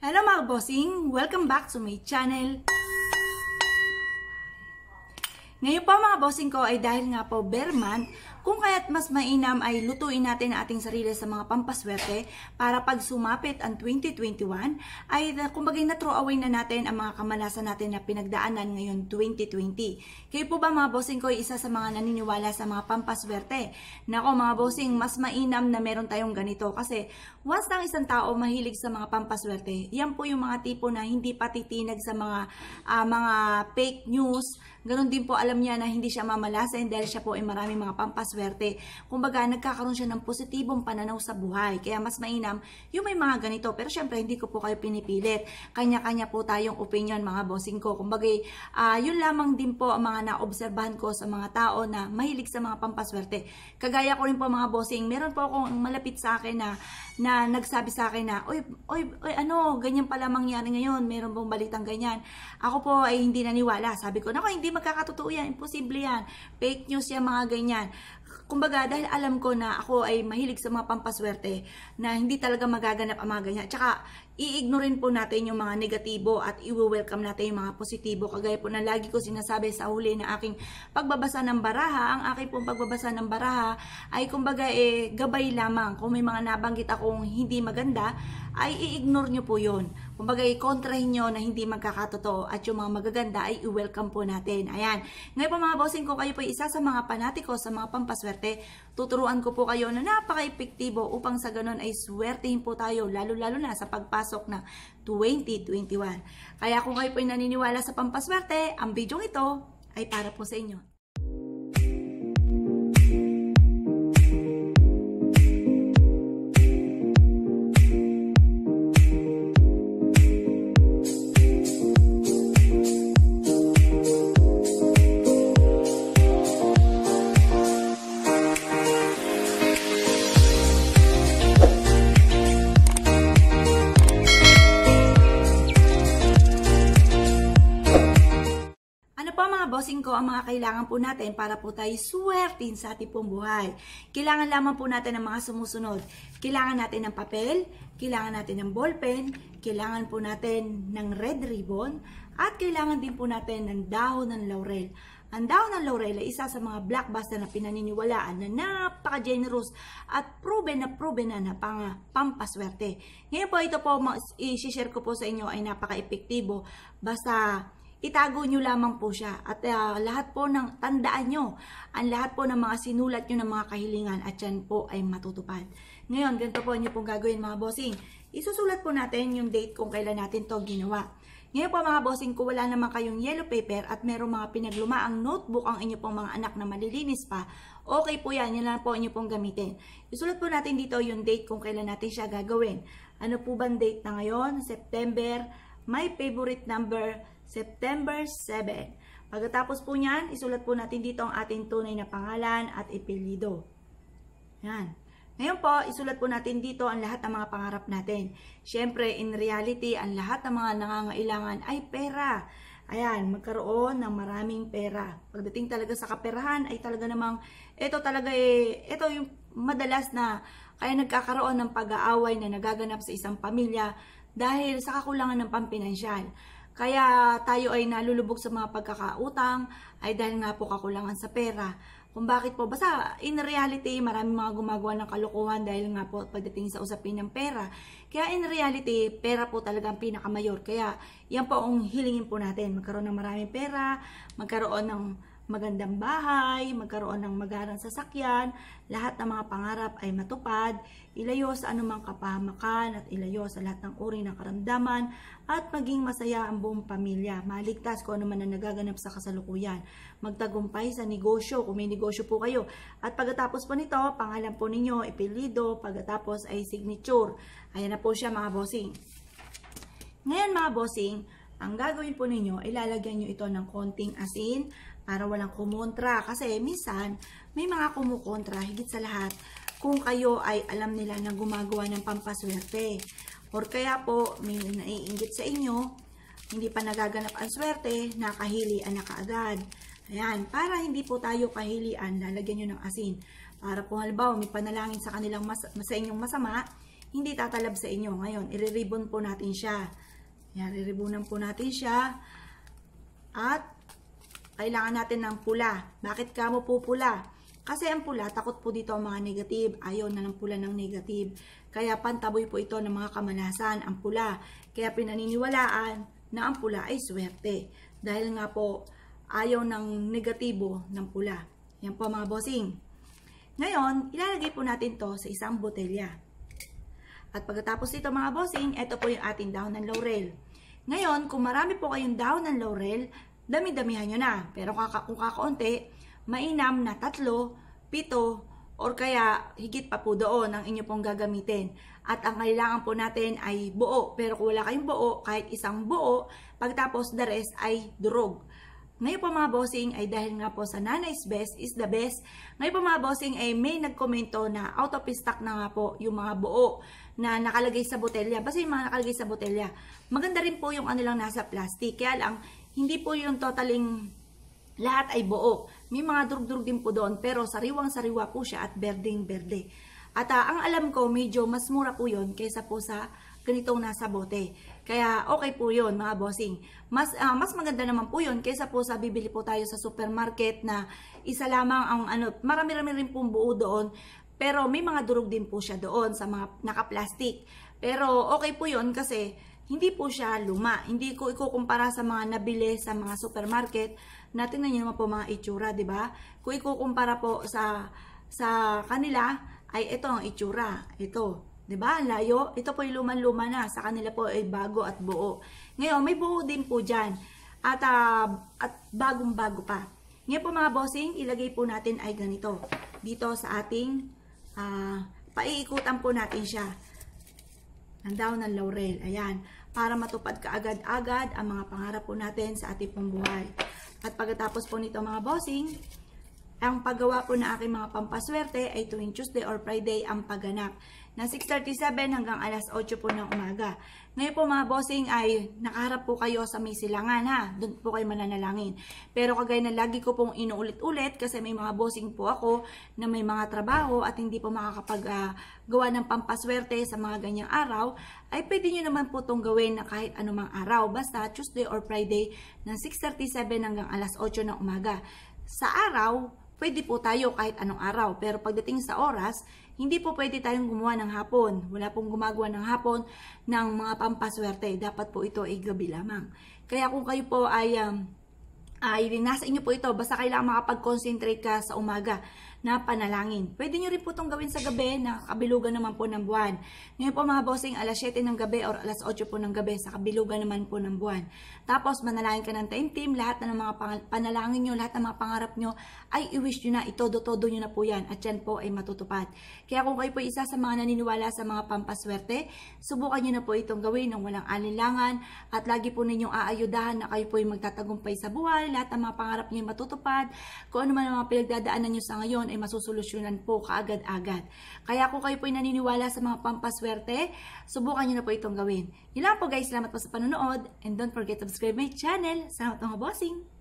Hello mga bossing! Welcome back to my channel! Ngayon po mga bossing ko ay dahil nga po Berman, kung kaya't mas mainam ay lutuin natin ang ating sarili sa mga pampaswerte para pag sumapit ang 2021 ay kumbagay na throw away na natin ang mga kamalasan natin na pinagdaanan ngayon 2020. Kayo po ba mga bossing ko isa sa mga naniniwala sa mga pampaswerte? Nako mga bossing, mas mainam na meron tayong ganito kasi once ang isang tao mahilig sa mga pampaswerte, yan po yung mga tipo na hindi patitinag sa mga uh, mga fake news. Ganon din po alam niya na hindi siya mamalasin dahil siya po ay maraming mga pampaswerte napakaswerte. Kumbaga, nagkakaroon siya ng positibong pananaw sa buhay. Kaya mas mainam yung may mga ganito. Pero syempre, hindi ko po kayo pinipilit. Kanya-kanya po tayong opinion, mga bossing ko. Kumbaga, uh, yun lamang din po ang mga naobserbahan ko sa mga tao na mahilig sa mga pampaswerte. Kagaya ko rin po mga bossing, meron po akong malapit sa akin na na nagsabi sa akin na, oy, oy, oy, ano, ganyan pala mangyari ngayon, meron bang balitang ganyan. Ako po ay hindi naniwala. Sabi ko, nako, hindi magkakatotoo yan, imposible yan, fake news yan, mga ganyan. Kumbaga, dahil alam ko na ako ay mahilig sa mga pampaswerte, na hindi talaga magaganap ang mga ganyan. Tsaka, i-ignorein po natin yung mga negatibo at i-welcome natin yung mga positibo. Kagaya po na lagi ko sinasabi sa huli na aking pagbabasa ng baraha, ang aking pong pagbabasa ng baraha ay kumbaga eh, gabay lamang. Kung may mga nabanggit akong hindi maganda, ay i-ignore nyo po yun. Kumbaga, i-contrahin nyo na hindi magkakatotoo at yung mga magaganda ay i-welcome po natin. Ayan. Ngayon po mga bossing ko, kayo po isa sa mga panatiko sa mga pampaswerte. Tuturuan ko po kayo na napaka-epektibo upang sa ganun ay swertehin po tayo, lalo-lalo na sa pagpasok na 2021. Kaya kung kayo po naniniwala sa pampaswerte, ang video ito ay para po sa inyo. ang mga kailangan po natin para po tayo swertin sa ating pong buhay. Kailangan lamang po natin ng mga sumusunod. Kailangan natin ng papel, kailangan natin ng ballpen, kailangan po natin ng red ribbon, at kailangan din po natin ng dahon ng laurel. Ang dahon ng laurel ay isa sa mga blockbuster na pinaniniwalaan na napaka-generous at proven na proven na na pang, pampaswerte. Ngayon po ito po, i-share ko po sa inyo ay napaka-epektibo. Basta itago nyo lamang po siya. At uh, lahat po ng, tandaan nyo, ang lahat po ng mga sinulat nyo ng mga kahilingan at yan po ay matutupad. Ngayon, ganito po nyo pong gagawin mga bossing. Isusulat po natin yung date kung kailan natin to ginawa. Ngayon po mga bossing, kung wala naman kayong yellow paper at merong mga pinaglumaang notebook ang inyo pong mga anak na malilinis pa, okay po yan, yan lang po inyo pong gamitin. Isulat po natin dito yung date kung kailan natin siya gagawin. Ano po bang date na ngayon? September my favorite number, September 7. Pagkatapos po niyan, isulat po natin dito ang ating tunay na pangalan at ipilido. Yan. Ngayon po, isulat po natin dito ang lahat ng mga pangarap natin. Siyempre, in reality, ang lahat ng mga nangangailangan ay pera. Ayan, magkaroon ng maraming pera. Pagdating talaga sa kaperahan, ay talaga namang, ito talaga eh, ito yung madalas na kaya nagkakaroon ng pag-aaway na nagaganap sa isang pamilya dahil sa kakulangan ng pampinansyal. Kaya tayo ay nalulubog sa mga pagkakautang ay dahil nga po kakulangan sa pera. Kung bakit po, basta in reality, maraming mga gumagawa ng kalokohan dahil nga po pagdating sa usapin ng pera. Kaya in reality, pera po talaga ang pinakamayor. Kaya yan po ang hilingin po natin, magkaroon ng maraming pera, magkaroon ng magandang bahay, magkaroon ng magarang sasakyan, lahat ng mga pangarap ay matupad, ilayo sa anumang kapahamakan at ilayo sa lahat ng uri ng karamdaman at maging masaya ang buong pamilya. Maligtas kung ano man ang nagaganap sa kasalukuyan. Magtagumpay sa negosyo kung may negosyo po kayo. At pagkatapos po nito, pangalan po ninyo, ipilido, pagkatapos ay signature. Ayan na po siya mga bossing. Ngayon mga bossing, ang gagawin po ninyo, ilalagyan nyo ito ng konting asin para walang kumontra. Kasi minsan, may mga kumukontra higit sa lahat kung kayo ay alam nila na gumagawa ng pampaswerte. Or kaya po, may naiingit sa inyo, hindi pa nagaganap ang swerte, nakahilian na kaagad. Ayan, para hindi po tayo kahilian, lalagyan nyo ng asin. Para po halimbawa, may panalangin sa kanilang mas, sa inyong masama, hindi tatalab sa inyo. Ngayon, ireribon po natin siya. Yan, riribunan po natin siya. At, kailangan natin ng pula. Bakit kamo po pula? Kasi ang pula, takot po dito ang mga negative. Ayaw na ng pula ng negative. Kaya pantaboy po ito ng mga kamalasan, ang pula. Kaya pinaniniwalaan na ang pula ay swerte. Dahil nga po, ayaw ng negatibo ng pula. Yan po mga bossing. Ngayon, ilalagay po natin to sa isang botelya. At pagkatapos nito mga bossing, ito po yung ating dahon ng laurel. Ngayon, kung marami po kayong dahon ng laurel, dami-damihan nyo na. Pero kaka kung kakaunti, mainam na tatlo, pito, or kaya higit pa po doon ang inyo pong gagamitin. At ang kailangan po natin ay buo. Pero kung wala kayong buo, kahit isang buo, pagtapos the rest ay durog. Ngayon po mga bossing ay dahil nga po sa Nanay's Best is the best. Ngayon po mga bossing ay may nagkomento na out of stock na nga po yung mga buo na nakalagay sa botelya. Basta yung mga nakalagay sa botelya. Maganda rin po yung ano lang nasa plastic. Kaya lang, hindi po yung totaling lahat ay buo. May mga durug drug din po doon pero sariwang-sariwa po siya at berdeng-berde. At uh, ang alam ko medyo mas mura po yon kaysa po sa ganitong nasa bote. Kaya okay po 'yon mga bossing. Mas, uh, mas maganda naman po 'yon kaysa po sa bibili po tayo sa supermarket na isa lamang ang ano, marami-rami rin pong buo doon. Pero may mga durog din po siya doon sa mga naka-plastic. Pero okay po 'yon kasi hindi po siya luma. Hindi ko ikukumpara sa mga nabili sa mga supermarket. Natin na nyo naman po mga itsura, di ba? Kung ikukumpara po sa, sa kanila, ay ito ang itsura. Ito. 'di ba? Layo. Ito po 'yung luman-luma na. Sa kanila po ay bago at buo. Ngayon, may buo din po diyan. At uh, at bagong-bago pa. Ngayon po mga bossing, ilagay po natin ay ganito dito sa ating uh, paiikutan po natin siya. Ang daon ng laurel. Ayan. Para matupad kaagad-agad ang mga pangarap po natin sa ating pong At pagkatapos po nito mga bossing, ang paggawa po na aking mga pampaswerte ay tuwing Tuesday or Friday ang pagganap na 6.37 hanggang alas 8 po ng umaga. Ngayon po mga bossing ay nakaharap po kayo sa may silangan ha. Doon po kayo mananalangin. Pero kagaya na lagi ko pong inuulit-ulit kasi may mga bossing po ako na may mga trabaho at hindi po makakapag-gawa ah, uh, ng pampaswerte sa mga ganyang araw, ay pwede nyo naman po itong gawin na kahit anumang araw. Basta Tuesday or Friday ng 6.37 hanggang alas 8 ng umaga. Sa araw, pwede po tayo kahit anong araw. Pero pagdating sa oras, hindi po pwede tayong gumawa ng hapon. Wala pong gumagawa ng hapon ng mga pampaswerte. Dapat po ito ay gabi lamang. Kaya kung kayo po ay, um, ay nasa inyo po ito, basta kailangan makapag-concentrate ka sa umaga na panalangin. Pwede nyo rin po itong gawin sa gabi na kabilugan naman po ng buwan. Ngayon po mga bossing, alas 7 ng gabi or alas 8 po ng gabi sa kabilugan naman po ng buwan. Tapos manalangin ka ng taimtim, lahat na ng mga panalangin nyo, lahat ng mga pangarap nyo, ay i-wish nyo na, itodo-todo nyo na po yan at yan po ay matutupad. Kaya kung kayo po isa sa mga naniniwala sa mga pampaswerte, subukan nyo na po itong gawin ng walang alinlangan at lagi po ninyong aayudahan na kayo po ay magtatagumpay sa buhay, lahat ng mga pangarap nyo ay matutupad, kung ano man ang mga pinagdadaanan nyo sa ngayon ay masusolusyonan po kaagad-agad. Kaya kung kayo po ay naniniwala sa mga pampaswerte, subukan nyo na po itong gawin. Yun lang po guys, salamat po sa panonood and don't forget to subscribe my channel. Salamat mga bossing!